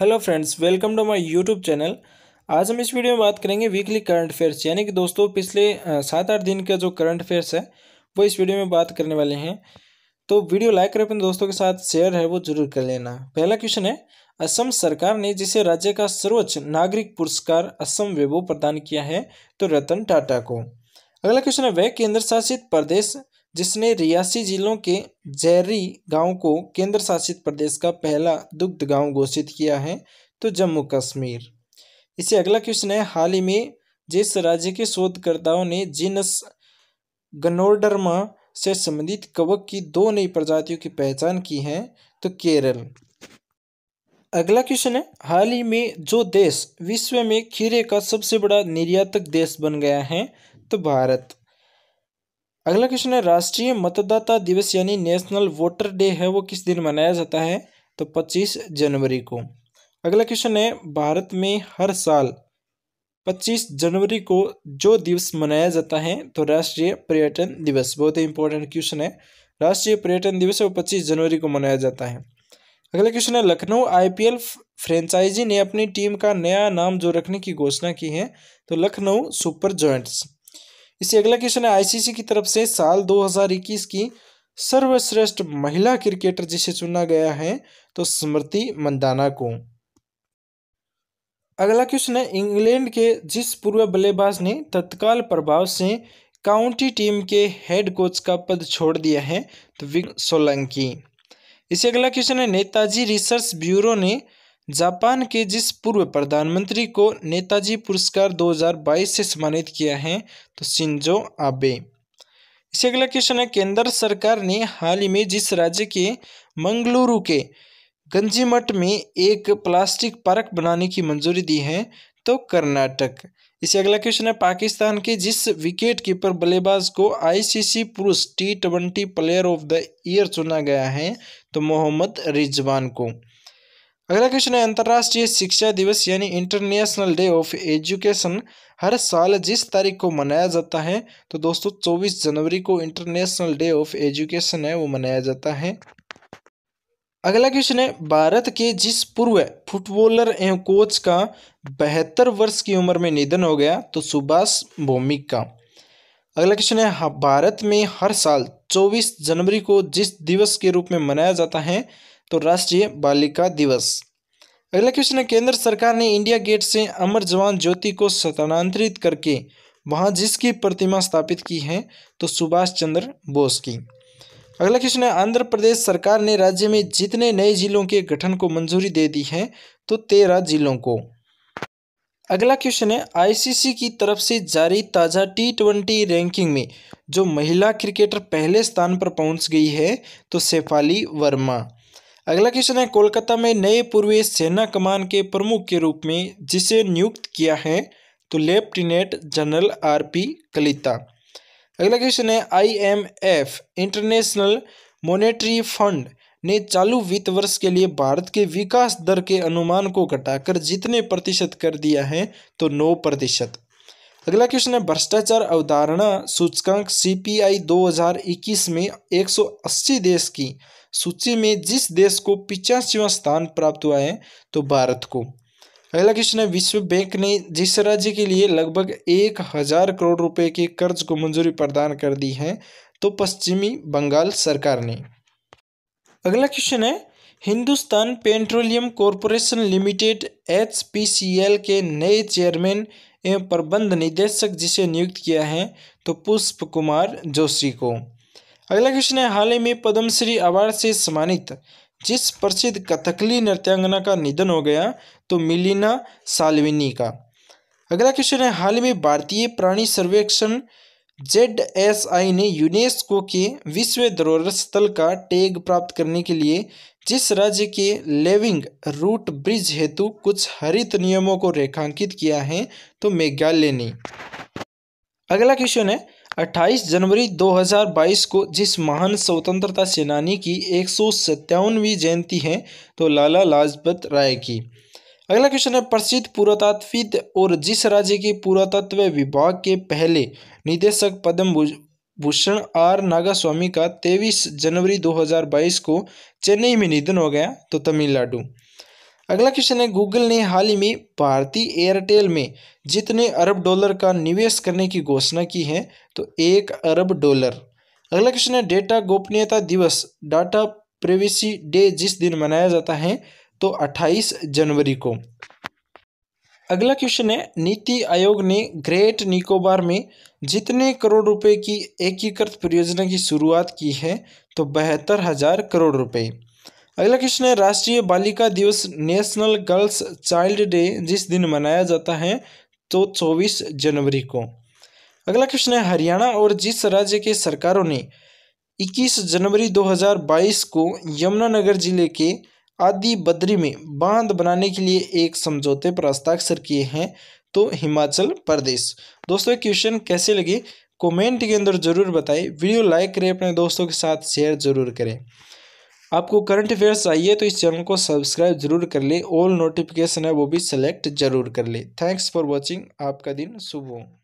hello friends welcome to my YouTube channel आज हम इस वीडियो में बात करेंगे वीकली करंट अफेयर्स यानी कि दोस्तों पिछले सात आठ दिन का जो करंट अफेयर्स है वो इस वीडियो में बात करने वाले हैं तो वीडियो लाइक करें अपने दोस्तों के साथ शेयर है वो जरूर कर लेना पहला क्वेश्चन है असम सरकार ने जिसे राज्य का सर्वोच्च नागरिक पुरस्कार असम वेबो प्रदान किया है तो रतन टाटा को अगला क्वेश्चन है वह केंद्र शासित प्रदेश जिसने रियासी जिलों के जैरी गांव को केंद्र शासित प्रदेश का पहला दुग्ध गांव घोषित किया है तो जम्मू कश्मीर इसे अगला क्वेश्चन है हाल ही में जिस राज्य के शोधकर्ताओं ने जीनस गनोडर्मा से संबंधित कवक की दो नई प्रजातियों की पहचान की है तो केरल अगला क्वेश्चन है हाल ही में जो देश विश्व में खीरे का सबसे बड़ा निर्यातक देश बन गया है तो भारत अगला क्वेश्चन है राष्ट्रीय मतदाता दिवस यानी नेशनल वोटर डे है वो किस दिन मनाया जाता है तो 25 जनवरी को अगला क्वेश्चन है भारत में हर साल 25 जनवरी को जो दिवस मनाया जाता है तो राष्ट्रीय पर्यटन दिवस बहुत ही इंपॉर्टेंट क्वेश्चन है राष्ट्रीय पर्यटन दिवस वो पच्चीस जनवरी को मनाया जाता है अगला क्वेश्चन है लखनऊ आईपीएल फ्रेंचाइजी ने अपनी टीम का नया नाम जो रखने की घोषणा की है तो लखनऊ सुपर जॉइंट्स इससे अगला क्वेश्चन है आईसीसी की तरफ से साल 2021 की सर्वश्रेष्ठ महिला क्रिकेटर जिसे चुना गया है तो स्मृति मंदाना को अगला क्वेश्चन है इंग्लैंड के जिस पूर्व बल्लेबाज ने तत्काल प्रभाव से काउंटी टीम के हेड कोच का पद छोड़ दिया है तो विक सोलंकी इससे अगला क्वेश्चन है नेताजी रिसर्च ब्यूरो ने जापान के जिस पूर्व प्रधानमंत्री को नेताजी पुरस्कार 2022 से सम्मानित किया है तो सिंजो आबे इसे अगला क्वेश्चन है केंद्र सरकार ने हाल ही में जिस राज्य के मंगलुरु के गंजीमठ में एक प्लास्टिक पार्क बनाने की मंजूरी दी है तो कर्नाटक इसे अगला क्वेश्चन है पाकिस्तान के जिस विकेट कीपर बल्लेबाज को आईसीसी पुरुष T twenty player of the year चुना गया है तो मोहम्मद रिजवान को अगला क्वेश्चन है अंतर्राष्ट्रीय शिक्षा दिवस यानी इंटरनेशनल डे ऑफ एजुकेशन हर साल जिस तारीख को मनाया जाता है तो दोस्तों 24 जनवरी को इंटरनेशनल डे ऑफ एजुकेशन है वो मनाया जाता है अगला क्वेश्चन है भारत के जिस पूर्व फुटबॉलर एवं कोच का बहत्तर वर्ष की उम्र में निधन हो गया तो सुभाष भौमिक का अगला क्वेश्चन है हाँ, भारत में हर साल 24 जनवरी को जिस दिवस के रूप में मनाया जाता है तो राष्ट्रीय बालिका दिवस अगला क्वेश्चन है केंद्र सरकार ने इंडिया गेट से अमर जवान ज्योति को स्थानांतरित करके वहां जिसकी प्रतिमा स्थापित की है तो सुभाष चंद्र बोस की अगला क्वेश्चन है आंध्र प्रदेश सरकार ने राज्य में जितने नए जिलों के गठन को मंजूरी दे दी है तो तेरह जिलों को अगला क्वेश्चन है आईसीसी की तरफ से जारी ताज़ा टी ट्वेंटी रैंकिंग में जो महिला क्रिकेटर पहले स्थान पर पहुंच गई है तो शेफाली वर्मा अगला क्वेश्चन है कोलकाता में नए पूर्वी सेना कमान के प्रमुख के रूप में जिसे नियुक्त किया है तो lieutenant general R P Kalita अगला क्वेश्चन है आईएमएफ इंटरनेशनल मॉनेटरी फंड ने चालू वित्त वर्ष के लिए भारत के विकास दर के अनुमान को घटाकर जितने प्रतिशत कर दिया है तो नौ प्रतिशत अगला क्वेश्चन है भ्रष्टाचार अवधारणा सूचकांक सीपीआई 2021 में 180 देश की सूची में जिस देश को पिचासीवा स्थान प्राप्त हुआ है तो भारत को अगला क्वेश्चन है विश्व बैंक ने जिस राज्य के लिए लगभग एक हजार करोड़ रुपए के कर्ज को मंजूरी प्रदान कर दी है तो पश्चिमी बंगाल सरकार ने अगला क्वेश्चन है Hindustan petroleum corporation limited H के नए चेयरमैन एवं प्रबंध निदेशक जिसे नियुक्त किया है तो पुष्प कुमार जोशी को अगला क्वेश्चन है हाल ही में पद्मश्री अवार्ड से सम्मानित जिस प्रसिद्ध कथकली नृत्यांगना का निधन हो गया तो मिलीना सालविनी का अगला क्वेश्चन है हाल ही में भारतीय प्राणी सर्वेक्षण जेड एस आई ने यूनेस्को के विश्व धरोहर स्थल का टैग प्राप्त करने के लिए जिस राज्य के लेविंग रूट ब्रिज हेतु कुछ हरित नियमों को रेखांकित किया है तो मेघालय ने अगला क्वेश्चन है 28 जनवरी 2022 को जिस महान स्वतंत्रता सेनानी की एक जयंती है तो लाला लाजपत राय की अगला क्वेश्चन है प्रसिद्ध पुरातत्वविद और जिस राज्य के पुरातत्व विभाग के पहले निदेशक पद्म भूषण आर नागास्वामी का 23 जनवरी 2022 को चेन्नई में निधन हो गया तो तमिलनाडु अगला क्वेश्चन है गूगल ने हाल ही में भारतीय एयरटेल में जितने अरब डॉलर का निवेश करने की घोषणा की है तो एक अरब डॉलर अगला क्वेश्चन है डेटा गोपनीयता दिवस डाटा प्रेवेसी डे जिस दिन मनाया जाता है तो अट्ठाईस जनवरी को अगला क्वेश्चन है नीति आयोग ने ग्रेट निकोबार में जितने करोड़ रुपए की एकीकृत परियोजना की शुरुआत की है तो बहत्तर हजार करोड़ रुपए अगला क्वेश्चन है राष्ट्रीय बालिका दिवस नेशनल गर्ल्स चाइल्ड डे जिस दिन मनाया जाता है तो 24 जनवरी को अगला क्वेश्चन है हरियाणा और जिस राज्य के सरकारों ने 21 जनवरी 2022 को यमुनानगर जिले के आदि बद्री में बांध बनाने के लिए एक समझौते पर हस्ताक्षर किए हैं तो हिमाचल प्रदेश दोस्तों क्वेश्चन कैसे लगे कमेंट के अंदर जरूर बताएं वीडियो लाइक करें अपने दोस्तों के साथ शेयर जरूर करें आपको करंट अफेयर्स चाहिए तो इस चैनल को सब्सक्राइब जरूर कर ले ऑल नोटिफिकेशन है वो भी सेलेक्ट जरूर कर ले थैंक्स फॉर वॉचिंग आपका दिन शुभ हो